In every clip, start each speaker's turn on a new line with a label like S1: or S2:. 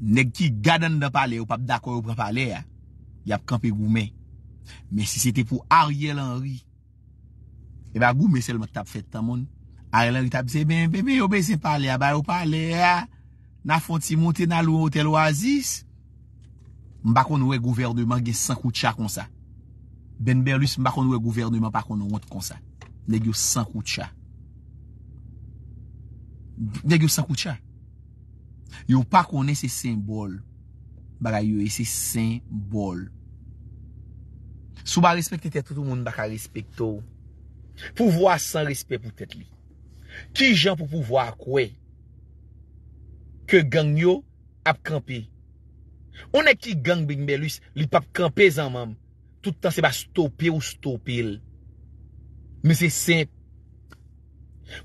S1: Neg ki gadan da pale ou pap dako ou pra pale ya Yap kanpe goumen Men si se te pou Ariel Henry E ba goumen selman tap fet ta mon Ariel Henry tap se Ben bebe yo bezen pale ya Ba yo pale ya Na fonti monte nan lou hotel oasis Mbakon ouwe gouvernement gen sankoutcha kon sa Ben Berlus mbakon ouwe gouvernement Mbakon ouwot kon sa Neg yo sankoutcha Neg yo sankoutcha Yo pa kone se sembol. Bala yo e se sembol. Sou ba respekte te toutou moun baka respekte ou. Pouvoa san respekte pou tete li. Ti jan pou pouvoa kwe. Ke gang yo ap kampe. Onè ki gang bin belus li pa ap kampe zanman. Toutan se ba stopi ou stopil. Men se sembol.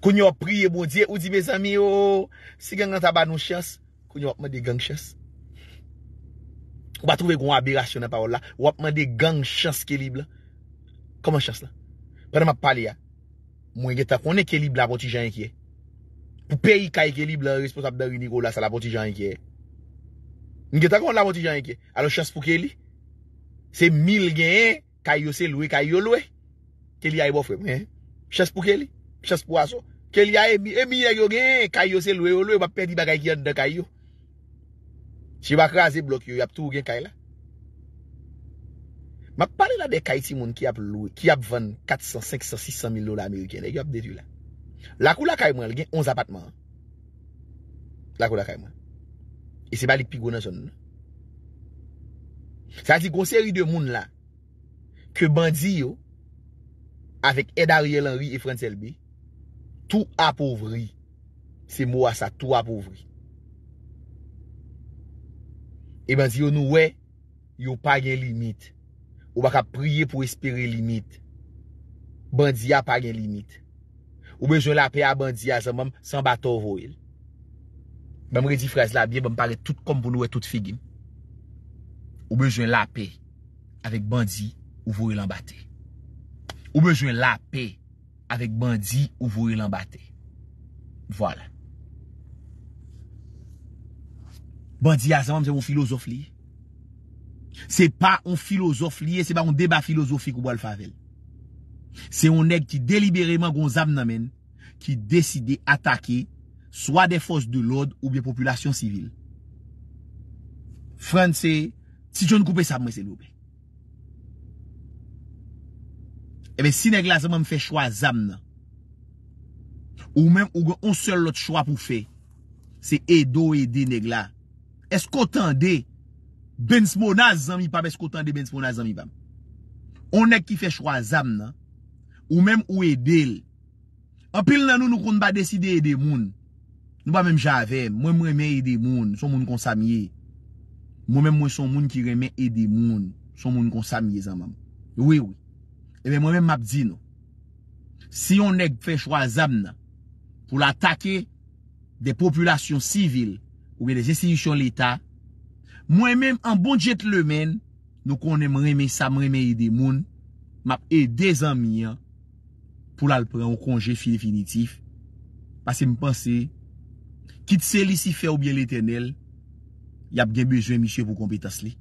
S1: Koun yo priye moun diye, ou di me zami yo, oh, si genk nan taba nou chans, koun yo wapman de genk chans. Ou ba trove kon wabirasyonan pa ou la, wapman de genk chans kelib la. Koman chans la? Pranan ma pali ya, mwen genk ta konen kelib la poti jan yike. Po peyi ka yike li blan responsab deri ni kou la sa la poti jan yike. Mwen genk ta konen la poti jan yike, alo chans pou ke li. Se mil gen, kayo se loue, kayo loue. Keli a yibo e frem, eh. Chans pou ke li. chas pou aso, ke li a emi, emi e yo gen, kayo se lwe, yo lwe, wap perdi bagay ki yon den kayo. Si wak raze blok yo, yop tou gen kay la. Mwap pale la de kay ti moun ki ap lwe, ki ap ven 400, 500, 600 mil loda Ameriken, e yop detu la. Lakou la kay mwen, gen 11 apatman. Lakou la kay mwen. E se balik pi gwen an son nou. Sa ti konseri de moun la, ke bandi yo, avek Eda Riel Henry e Frentel bi, tou apouvri. Se mou asa, tou apouvri. E bandi yo nou we, yo pa gen limit. Ou baka priye pou espere limit. Bandi ya pa gen limit. Ou bejoun lape a bandi ya, zan mam, sanbato vo el. Memre di fraz la biye, bom pare tout kom pou nou we tout figim. Ou bejoun lape, avek bandi, ou vo el anbate. Ou bejoun lape, avèk bandi ou vouye l'anbate. Voilà. Bandi a zavam se moun filozof liye. Se pa moun filozof liye, se pa moun debat filozofik ou bol favel. Se moun neg ki delibereman goun zam namen ki deside atake swa de fos de l'od ou biye populasyon sivil. Fren se, si joun koupe sa mwen se loupèk. Ebe eh si negla zanm fè chwa zanm nan. Ou men ou gwen on selle lot chwa pou fè. Se e do e de negla. Eskotande. Bensmonaz zanmi pa beskotande bensmonaz zanmi pa. Onèk ki fè chwa zanm nan. Ou men ou e del. A pil nan nou nou kon ba deside e de moun. Nou ba men jave. Mwen mwen remè e de moun. Son moun konsamye. Mwen mwen mwen son moun ki remè e de moun. Son moun konsamye zanm. Ou e ou. Ebe eh mwen mwen map di nou, si yon ek prechwa zam nan, pou l'atake de populasyon sivil, oube de zestinjishon l'Etat, mwen mwen mwen an bonjet l'e men, nou konen mwen reme, sa mwen reme yi de moun, map e de zan miyan, pou l'al pre an konje finifinitif. Pase mwen panse, kit seli si fe oube l'Eternel, yap gen bezwen misye pou kompetas li.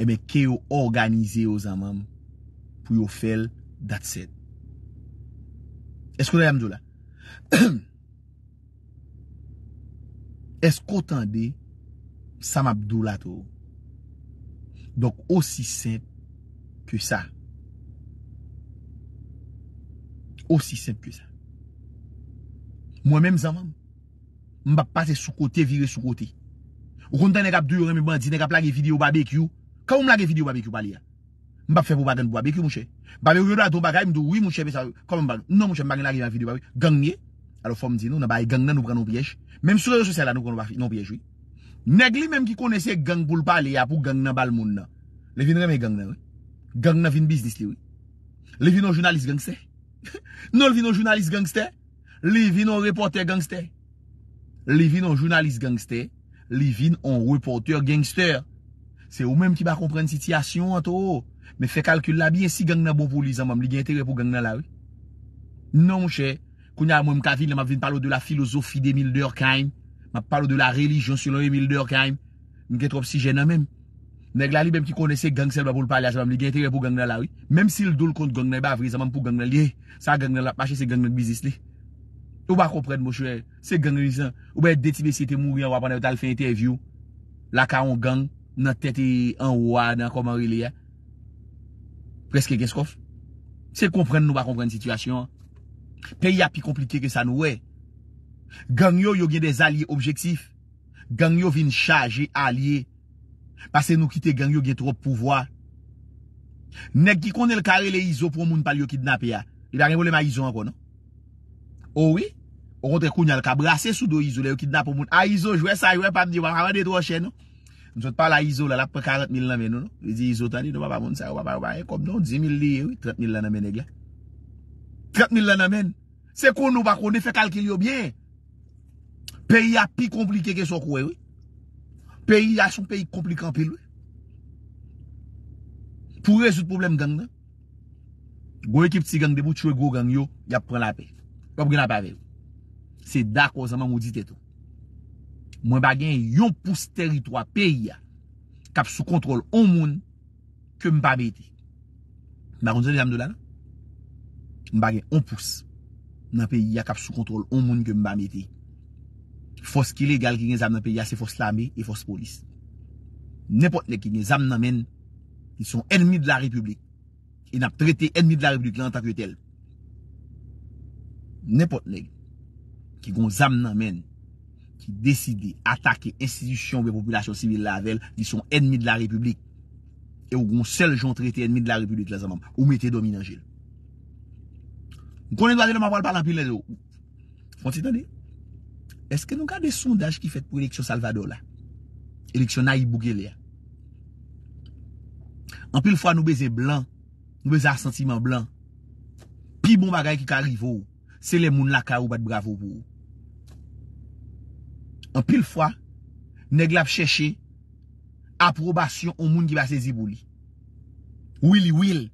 S1: Ebe eh ke yo organize yo zam an mwen. pou yo fèl dat sèd. Eskou nan yamdou la? Eskou tan de sam abdou la tou? Donk osi sèp kè sa. Osi sèp kè sa. Mwen menm zavam, mba pase sou kote, vire sou kote. Ou kontan nek abdou yon reme bandi, nek ap lage video barbecue, kaw m lage video barbecue bali ya? Mbap fe pou bagan pou abe ki mwche. Babe ou vyo la do bagay mdou wii mwche be sa wou. Koman bagan. Non mwche mbagan ari man vide wap woy. Gang nye. Alo fom di nou. Nan baye gang nan nou pran nou pyej. Mem sou rejou se la nou pran nou pyej woy. Neg li mem ki kone se gang pou lpa li apou gang nan bal moun nan. Li vin reme gang nan woy. Gang nan vin biznis li woy. Li vin nou jounalist gangster. Non li vin nou jounalist gangster. Li vin nou reporter gangster. Li vin nou jounalist gangster. Li vin nou reporter gangster. Se ou menm ki ba komprene Me fe kalkul la, biensi gang nan bo pou li zanman, li gen tere pou gang nan lawe. Non mwen chè, koun ya mwen mkavi, nan ma vin palo de la filozofi de milder kaim, ma palo de la relijyon silo e milder kaim, mi gen tro psijen nan men. Neg lali bem ki kone se gang sel ba pou l pala, jaman, li gen tere pou gang nan lawe. Mem si l do l kont gang nan ba, vri zanman pou gang nan li, sa gang nan la, pa chè se gang nan bizis li. Ou ba kompren mwen chè, se gang nan li zan, ou ba deti besi te mouni an wap an ev tal fin te evyou, la ka on gang, nan tete an wana koman wile ya, Preske geskof. Se kompren nou pa kompren situasyon. Pe y api komplike ke sa nou we. Ganyo yo gen des alye objektsif. Ganyo vin chaje alye. Pase nou kite ganyo gen trop pouvoi. Nek ki konel kare le izo pou moun pal yo kidnap ya. Iba remole ma izo anko nou. Oh Ouwi. Ou kontre kounal ka brase sou do izo le yo kidnap pou moun. A izo jwe sa ywe pandi wakwa de troche nou. Mwen sot pa la izo la, la pre 40.000 nan men nou nou. Li di izo tan li, nou ba ba moun sa, ou ba ba, ou ba e kom nou. 10.000 liye wè, 30.000 nan men e gen. 30.000 nan men. Se kon nou bako, ne fe kalkil yo byen. Peyi ya pi komplike kesyon kowe wè. Peyi ya sou peyi komplikan pey lwè. Pou rejout problem gang nan. Gwe ki pti gang debou, chwe go gang yo, yap pre la pey. Pwap gen apave wè. Se da kwa sa man moudite tou. Mwen bagen yon pousse teritwa peyi ya kap sou kontrol on moun ke mba be ite. Mwen bagen yon pousse nan peyi ya kap sou kontrol on moun ke mba be ite. Foske legal ki gen zamen nan peyi ya se foske lambe e foske polis. Nepotne ki gen zamen nan men ki son enmi de la republik e nap trete enmi de la republik lan takwe tel. Nepotne ki gon zamen nan men ki deside atake institisyon be populasyon sivil lavel di son enmi de la republik e ou gon sel jon trete enmi de la republik la zamam ou mette dominanjil. Gounen do aze nan ma pral palan pil le zo. Fwantit ane? Eske nou ka de sondaj ki fet pou eleksyon Salvador la? Eleksyon Naib Bouguelea. An pil fwa nou beze blan, nou beze ar sentiman blan, pi bon bagay ki karivo ou, se le moun la karou bat bravo pou ou. An pil fwa, ne glap cheshe, aprobasyon ou moun ki base zibou li. Ou ili ou ili.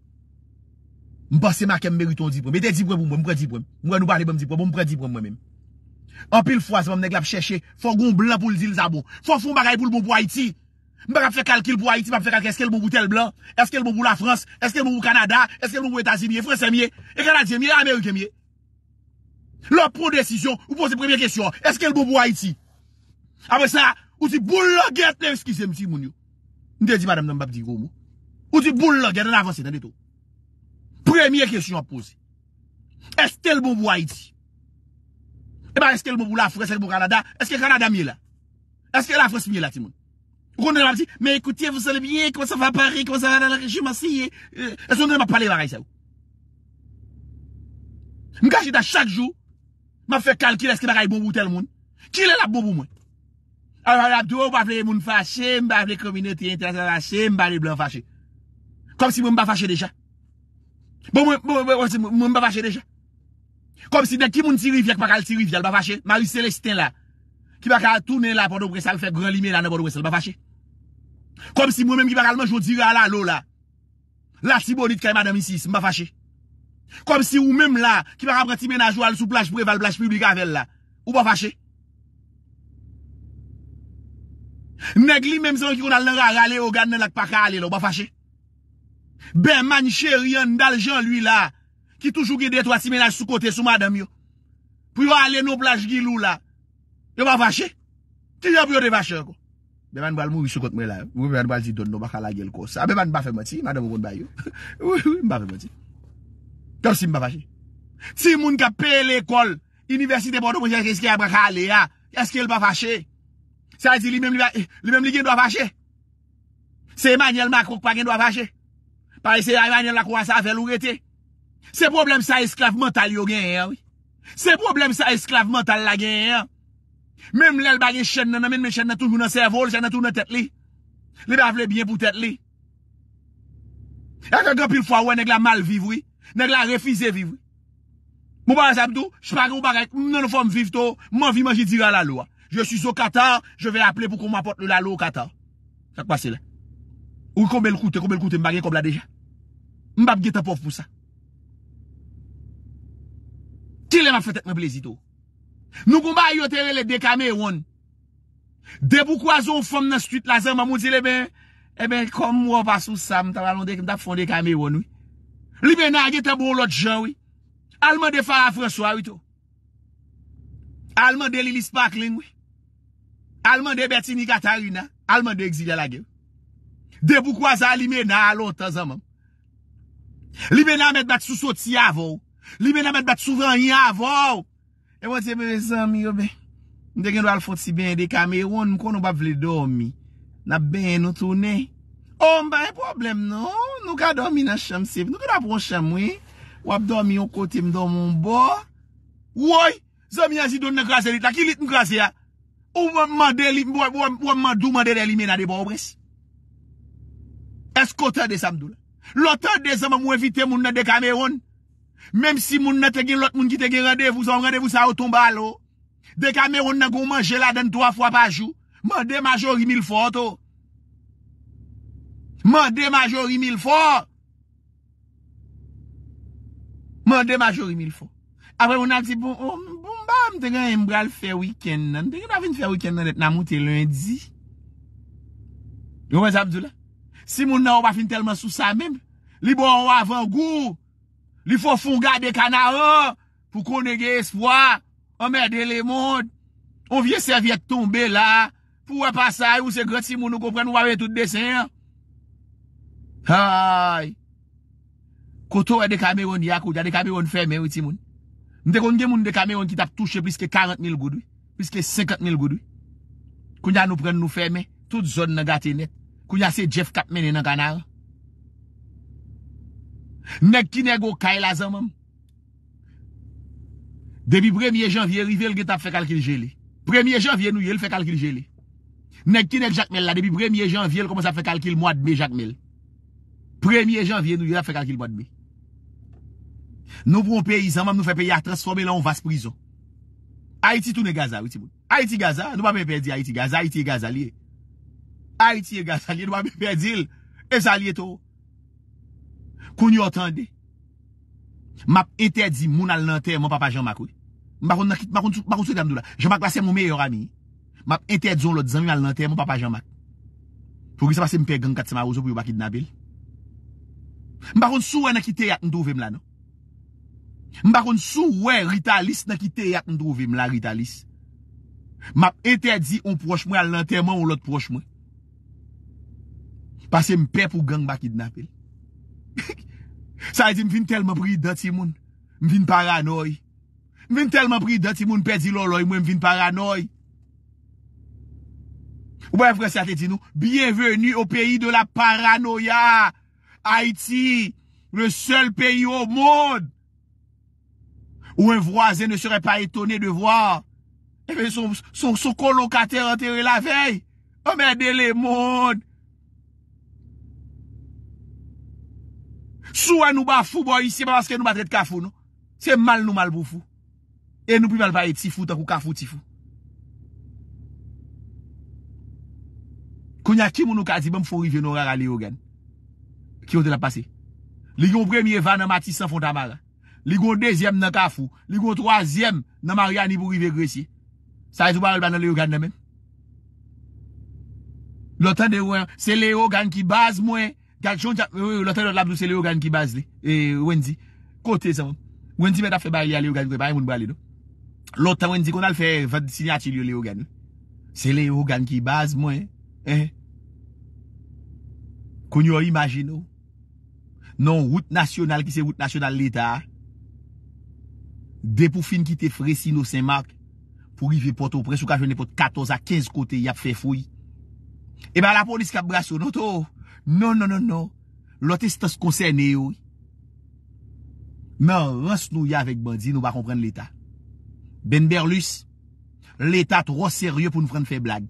S1: Mwen pase ma kem meriton zibou mwen. E te zibou mwen, mwen prez zibou mwen. Mwen ou pale mwen zibou mwen, mwen prez zibou mwen mwen. An pil fwa, se mwen ne glap cheshe, fwa goun blan pou l'dil zabo. Fwa fwa mwa gaye pou l'bon pou Haiti. Mwen ap fe kalkil pou Haiti, mwen ap fe kalkil eske l bon boute l'blan. Eske l bon boute bon la France, eske l bon boute Kanada, eske l bon boute Etasie mwen, Frense mwen, Kanad Awe sa, ou ti bou log et le eskise msi moun yo Nde di madame nan bab di gwo mou Ou ti bou log et nan avanse nan deto Premye kesyon apose Estel mou mou a iti E ba estel mou mou la fwe, estel mou bon kanada Estel kanada mye la euh, Estel la fwe smye la ti moun Rounen la mwen di, me ekouti e vous ale bien Kouman sa va pari, kouman sa va nan rejim asiye Estel moun mou mou apale mwa reise yo Mga jida chak jou Mwa fe kalkile estel mou mou mwen Kile la mou mwen An ap do ou pa fle moun fache, mba fle komine ti ente, an ap se mba li blan fache. Kom si mwen mba fache deja. Mwen mba fache deja. Kom si den ki moun ti rifiak pa kal ti rifiak, mba fache. Maris Celestin la, ki pa kal toune la pando pre sa l fek gran limen la nan pando wese, mba fache. Kom si mwen menm ki pa kal manjou diri ala alo la. La si bonit kay madamisis, mba fache. Kom si ou menm la, ki pa kal pre ti menajou al sou plaj breval, plaj publika vel la. Ou mba fache. Nèk li mèm san ki kon al nan ra gale yo, gade nan lak pa kale yo, bè fachè. Bè man che rian dal jan lui la, ki toujou ki detwa si men la soukote sou madam yo. Pou yo ale nou plaj gilou la, yo bè fachè. Ti yo pou yo devache yo. Bè man bal mou yi soukote mè la, mou man bal zidon nou, bè khala gel kousa. Bè man bè fè mè ti, madam moun bè yo. Oui, oui, mè bè fè mè ti. Kèr si mè bè fachè? Si moun ka pe l'ekol, universite bòdou mwen yè riske ya bè khala ya, yè skel bè fachè? Sa e di li menm li gen do apache. Se Emmanuel Macron pa gen do apache. Pari se Emmanuel la kwa sa afe lou rete. Se problem sa esklave mental yo gen yon. Se problem sa esklave mental la gen yon. Menm lèl bagen chen nan nan menm men chen nan tou nan servol chen nan tou nan tet li. Li ba vle bien pou tet li. E kon kon pil fwa wè neg la malvivri. Neg la refizevivri. Mou pa yon sabdou. Jpa gen mou pa gen non, moun fòm viv to. Moun vi moun jidira la lwa. Je suis au Qatar, je vais appeler pour qu'on m'apporte le lalou au Qatar. Ça passe là. Ou koubel koute, koubel koute, m'bagay koubla deja. M'bagay ta pof pou sa. Ti lè m'a fètèk mè blési tou. Nou koumba yotè lè de kamè yon. De pou kwa zon fòm nan stuit la zan, m'a moudzi lè ben, e ben, koumba yon pasou sa, m'ta vallon dek, m'ta fòm de kamè yon, oui. Li ben a gètè bou lòt jen, oui. Alman de fà a François, oui tou. Alman de Lily Sparkling, oui. Alman de beti ni katarina, alman de egzilya la gen. De pou kwa zan li mena alotan zanman. Li mena met bat sou soti avou. Li mena met bat sou ran yi avou. E wote bebe zanmi yo be. M de gen do alfot si bende kame yon m konon ba vle domi. Na bende nou toune. O oh, m ba e problem nou. Nou ka domi nan sham sef. Nou ka da pou yon sham we. Wap domi yon kote m domon bo. Woy! Zanmi yon zidon ne kaze lita ki lit m kaze ya. Ou wèm mè de li mè nan de bobrese? Esko tè de samdou la? Lò tè de sam mè mwen fitè moun nan de kameroun? Mèm si moun nan te gen lot moun ki te gen radevousan radevousan ou tomba alò? De kameroun nan goun manjela den 3 fwa pa jou? Mè de ma jòri mil fò to? Mè de ma jòri mil fò? Mè de ma jòri mil fò? apre ou nan ki bom, oh, bom bam, te gen yon mbral fè wikend nan, te gen nan vin fè wikend nan et nan moutè lundi. Yon wè Zabdou la, si moun nan ou wafin telman sou sa mèm, li bon ou avan gou, li fò fonga de kanarò, pou konege espwa, omède le moun, ou vie serviet tombe la, pou wè pasay ou se grot si moun nou kompren ou wave tout desen. Hay, koto wè de kameroun yakou, jade kameroun fè mè ou ti moun, Ndekon gen moun dekame yon ki tap touche bliske 40.000 goudou, bliske 50.000 goudou. Koun ya nou pren nou fèmè, tout zon nan gati net, koun ya se jef katmènen nan kanar. Nek ki ne go kaila zanmèm. Debi premye janvye, rivel ge tap fè kalkil jeli. Premye janvye nou yel fè kalkil jeli. Nek ki ne jakmel la, debi premye janvye, l komosa fè kalkil mwadbe jakmel. Premye janvye nou yel fè kalkil mwadbe. Nou proun pe yizan mam nou fe pe ya transforme la ou vas prizon. Haiti toune Gaza ou ti moun. Haiti Gaza, nou pa me pe di Haiti Gaza. Haiti e Gaza liye. Haiti e Gaza liye, nou pa me pe di el. E zaliye tou. Koun yotande. Map ente di moun al nan te, moun papa Jean-Marc ou. Mbakon nan kit, mbakon sou, mbakon sou dan dou la. Je mbak la se moun mey orani. Map ente di zon lò di zan mi, mbal nan te, mbon papa Jean-Marc. Pou ki se pase mpe gen katsi ma ou zo pou yobakid na bil. Mbakon sou anan ki te yat nou tou vem la nou. Mba kon sou wè ritalis nan ki te yat n drou vim la ritalis. Mb ap etè di ou proch mwen al lantèman ou lot proch mwen. Pase mpè pou gang bak idnavel. Sa e di mvin tel mpri dati moun. Mvin paranoi. Mvin tel mpri dati moun pedi loloy mwen mvin paranoi. Ou bè vre sa te di nou. Bienveni ou peyi de la paranoia. A Iti, le sel peyi ou moun. Ou en vwoazen ne sere pa etone de vwa Epe eh sou kolokater enterre la vey Ome oh, bon, de le moun Sou an nou ba fou bo yisi Pa maske nou ba tret ka foun Se mal nou mal bou fou E nou pi mal baye ti fou Takou ka fou ti fou Konya ki moun nou kazi Bèm fòri vyon orara li yo gen Kyo de la pase Li yo bre mi eva nan mati san fonda maga Ligo dezyem nan ka fwou. Ligo troasyem nan mar ya ni pou rive gri si. Sa e tou baril ban nan le ogan demen. Lota de ouen. Se le ogan ki baz mwen. Lota de ouen. Lota de ouen. Lota de ouen. Lota de ouen. Lota de ouen. Lota de ouen. Lota de ouen. Lota de ouen. Se le ogan ki baz mwen. Kounyo imagine ou. Non wout nasyonal ki se wout nasyonal lita a. De pou fin ki te fre si nou se mak, pou li ve poto pres, ou ka jene pot 14 a 15 kote, yap fe foui, e eh ba la polis kap braso, non to, non, non, non, non, lote se tas konseyne yo. Nan, rans nou ya vek bandi, nou ba kompren l'Etat. Ben Berlus, l'Etat tròs seryò pou nou fren fe blag.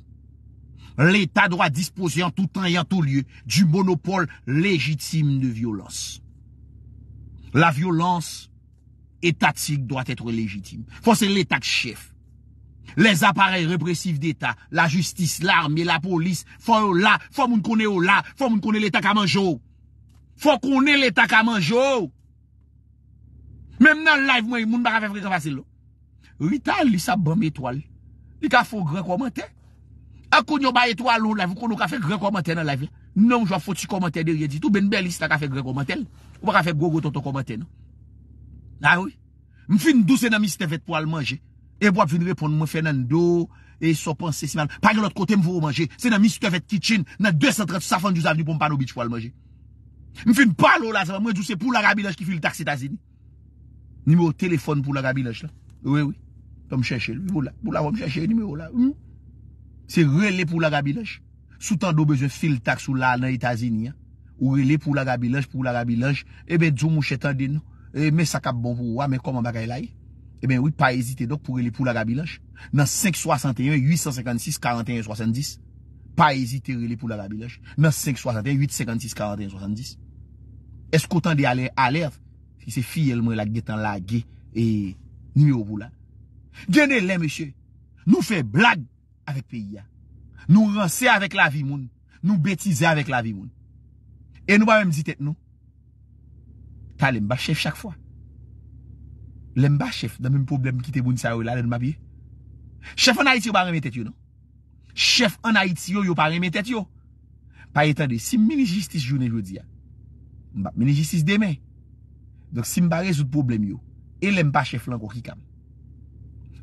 S1: L'Etat dròs disposey an toutan y an tout lieu du monopole legitime de violons. La violons, Etatik doat etre legitime Fos se letak chef Les aparel repressive d'etat La justis, l'armé, la polis Fos ou la, fos moun kone ou la Fos moun kone letak a manjou Fos kone letak a manjou Mem nan live mwen Moun baka fe vreke vasil Rital li sa bom etwal Li ka fok gre komantè Akoun yo ba etwal ou la Fok nou ka fe gre komantè nan live Non jwa foti komantè derye di Tou ben belis la ka fe gre komantè Ou pa ka fe gogo ton komantè nan Ah m fin dous se nan mis te vet pou al manje E wap vin repon mwen fen nan do E so pan se seman Par gen lot kote m vou manje Se nan mis te vet ki chen Nan 230 safan dous avni pou m pan ou bit pou al manje M fin pal ou la Mwen dous se pou l'Arabi Laj ki fil tak si tazini Nime ou telefon pou l'Arabi Laj la Ou e ou Pou la wap chache nime ou la hmm? Se rele pou l'Arabi Laj Soutan do bezye fil tak sou la nan itazini Ou rele pou l'Arabi Laj Pou l'Arabi Laj E eh ben dzou mou chetan din nou Eh, mè sakap bon pou wè, mè koman bagay la yè? E mè wè, pa esite dok pou re le pou la gabilej. Nan 5.61, 856, 41.70. Pa esite re le pou la gabilej. Nan 5.61, 856, 41.70. Eskou tan de alè alèv? Si se fiyèl mè la gètan la gè, e nimi wou wou la. Genè lè mèche, nou fè blag avè pe ya. Nou ransè avèk la vi moun. Nou bètize avèk la vi moun. E nou ba mè mzitèt nou. Ta lem ba chef chak fwa. Lem ba chef dan men problem ki te moun sa yo la len mabye. Chef an hait yo ba reme tet yo non. Chef an hait yo yo pa reme tet yo. Pa etande, si meni jistis jounen jodi ya. Meni jistis deme. Donk si meni ba rezout problem yo. E lem ba chef lan kwa ki kam.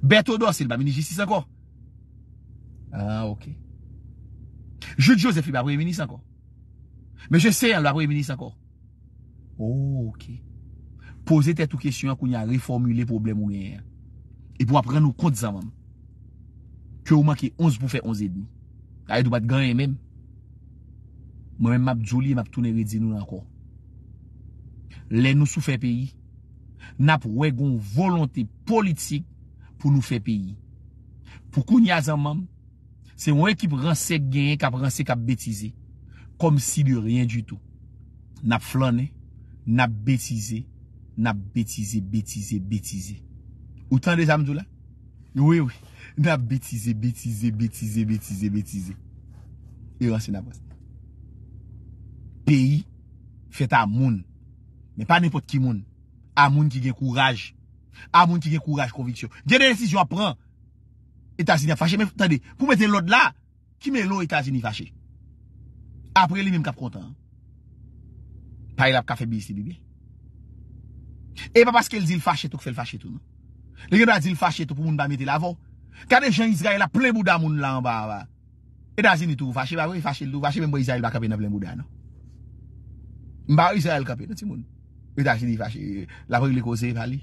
S1: Beto dosil ba meni jistis anko. Ha ah, ok. Jou de josefi ba premenis anko. Meni josefi ba premenis anko. Oh, ok. Poze te tou kesyon akoun ya reformule problem ou gen. E pou apren nou kont zanman. Kyo ou man ki 11 pou fe 11 edou. A e dou bat ganyen men. Mwen men map djouli, map tou ne redzi nou nan kon. Len nou sou fe peyi. Nap wè gon volonté politik pou nou fe peyi. Pou kon ya zanman, se wè ki pranse gen, kap pranse kap betize. Kom si de rien du tout. Nap flanen, Nap betize, nap betize, betize, betize. Ou tan de zamzou la? Oui, oui. Nap betize, betize, betize, betize, betize. Ewa se nan vwaz. Peyi fet a moun. Men pa nipot ki moun. A moun ki gen kouraj. A moun ki gen kouraj konviksyon. Gen de resisyon apren. Etazini fache. Men tande, pou mette lod la, ki men lor etazini fache? Apre li men mkap kontan an. Paye la pa kafe bis li bi. E pa paske el zil fache tou kfe l fache tou nou. Le genwa zil fache tou pou moun ba meti la vo. Kade jen Israel la ple mouda moun lan ba wa. E da zinitou fache, ba moun e fache l tou. Fache mwen bo Israel baka pe na ple mouda nou. Mba Israel kape nou ti moun. E tak si di fache, la moun le kose pali.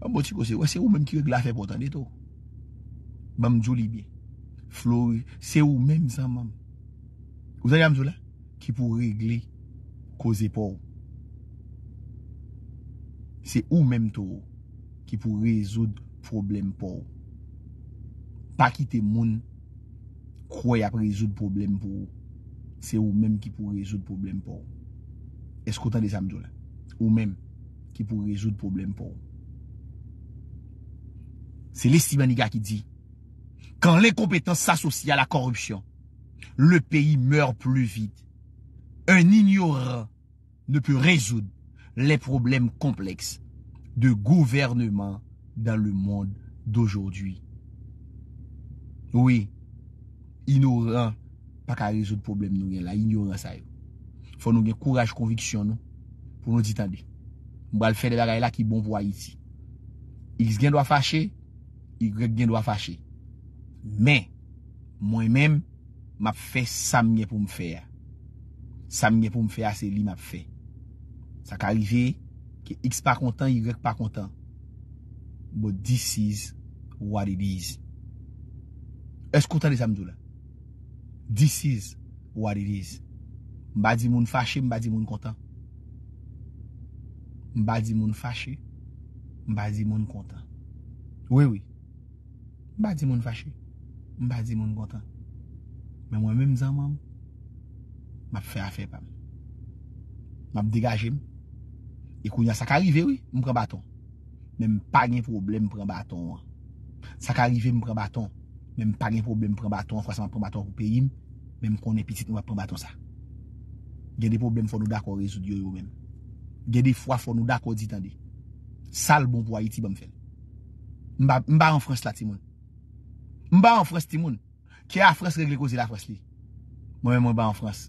S1: Mwen bo ti kose, wè se ou men ki regla fe potan de tou. Mwen mjou li bi. Flory, se ou men san mwen. Mwen mjou la ki pou regle. koze pou ou. Se ou menm tou ou, ki pou rezoud problem pou ou. Pa ki te moun, kwa ya pou rezoud problem pou ou. Se ou menm ki pou rezoud problem pou ou. Eskotan de Zamdoula, ou menm ki pou rezoud problem pou ou. Se l'estimani ga ki di, kan l'enkompetans s'asosye a la korupsyon, le peyi mèr plu vide. Un ignorant ne peut résoudre les problèmes complexes de gouvernement dans le monde d'aujourd'hui. Oui, ignorant, pas qu'à résoudre les problèmes, ignorant ça y est. Faut nous donner courage et conviction pour nous étendre. M'a le fait de la gare là qui bon voit ici. Ils viennent d'en fâcher, ils viennent d'en fâcher. Mais moi-même m'a fait ça m'y est pour me faire. Sam gen pou m fe ase li map fe. Sa ka li ve ki x pa kontan, y pa kontan. But this is what it is. Eskoutan li samdou la. This is what it is. Mba di moun fache, mba di moun kontan. Mba di moun fache, mba di moun kontan. Wewe. Mba di moun fache, mba di moun kontan. Men mwen men mzan mwam. M ap fè a fè pa m. M ap degaje m. E kounya sa ka rive wè, m prè baton. Mè m pa gen problem m prè baton wè. Sa ka rive m prè baton. Mè m pa gen problem m prè baton. Fransan m prè baton kou peyi m. M m konè pitit m wè prè baton sa. Gen de problem fò nou dakò rezo diyo yo men. Gen de fwa fò nou dakò di tan de. Sal bon pwa iti bè m fè. M ba an frans la ti moun. M ba an frans ti moun. Ki a frans regle kouzi la frans li. M mè m wè ba an frans.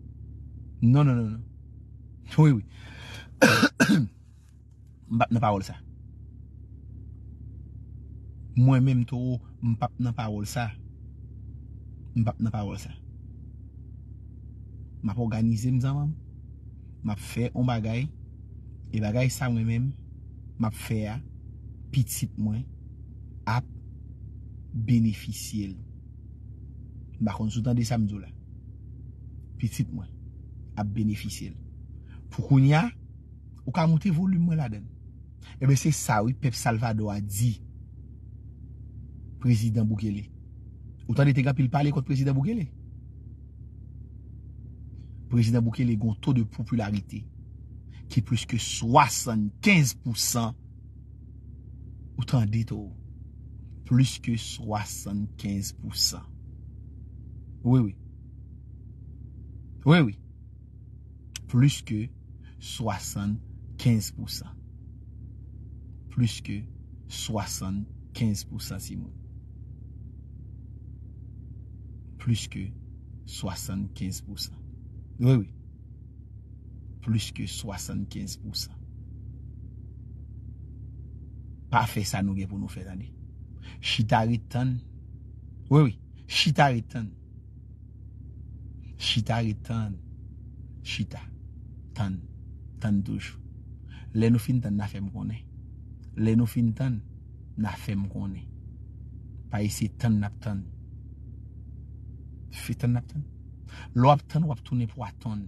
S1: Non, non, non, non. Oui, oui. Mbap nan parol sa. Mwen menm to, mbap nan parol sa. Mbap nan parol sa. Mbap organize m zan mam. Mbap fe on bagay. E bagay sa mwen menm. Mbap fe a, pitit mwen, ap, beneficiel. Mbap konsutan de samdou la. Pitit mwen. ap beneficyen. Poukoun ya, ou ka mouti volumen la den. Ebe eh se sa, pep Salvador a di Prezident Bukele. Ou tan de tega pil pale kote Prezident Bukele? Prezident Bukele gonto de popularite ki plus ke 75% ou tan de to plus ke 75% Oui, oui. Oui, oui. Plus ke 75%. Plus ke 75%, Simon. Plus ke 75%. Oui, oui. Plus ke 75%. Pa fe sanouge pou nou fe dani. Chita ritan. Oui, oui. Chita ritan. Chita ritan. Chita. tan, tan doujou. Le nou fin tan, na fe mkone. Le nou fin tan, na fe mkone. Pa yisi tan nap tan. Fi tan nap tan. Lo ap tan wap toune pou wap tan.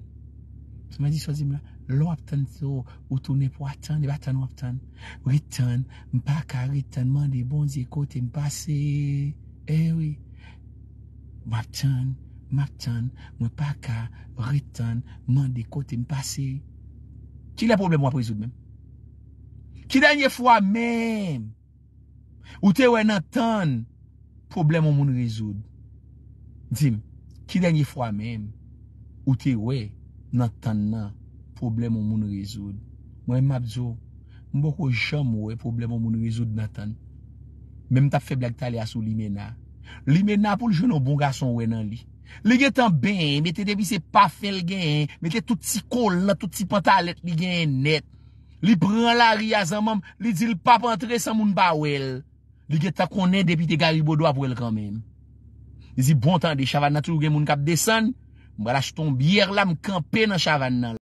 S1: Se ma di souzim la, lo ap tan sou, ou toune pou wap tan, e ba tan wap tan. Rit tan, mpa ka rit tan, mandi bonzi kote, mpa se, ewi, eh wap tan. map tan, mwen pa ka, re tan, mwen de kote m pase. Ki le problem wap re zoud men? Ki denye fwa men, ou te we nan tan, problem woun moun re zoud. Dizim, ki denye fwa men, ou te we nan tan nan, problem woun moun re zoud. Mwen map zo, mwen boko jom wwe problem woun moun re zoud nan tan. Men mta feblek tali aso li mena. Li mena pou ljou nou bonga son wwe nan li. Li gen tan ben, mette debi se pa fel gen, mette tout si kol la, tout si pantalet li gen net. Li pran la ri a zanman, li di li pa pantre san moun ba wel. Li gen tan konen debi te garibodo ap wel kwa men. Li zi bon tan de chavan nan tou gen moun kap desan, mwa lach ton biyer la mkanpe nan chavan nan la.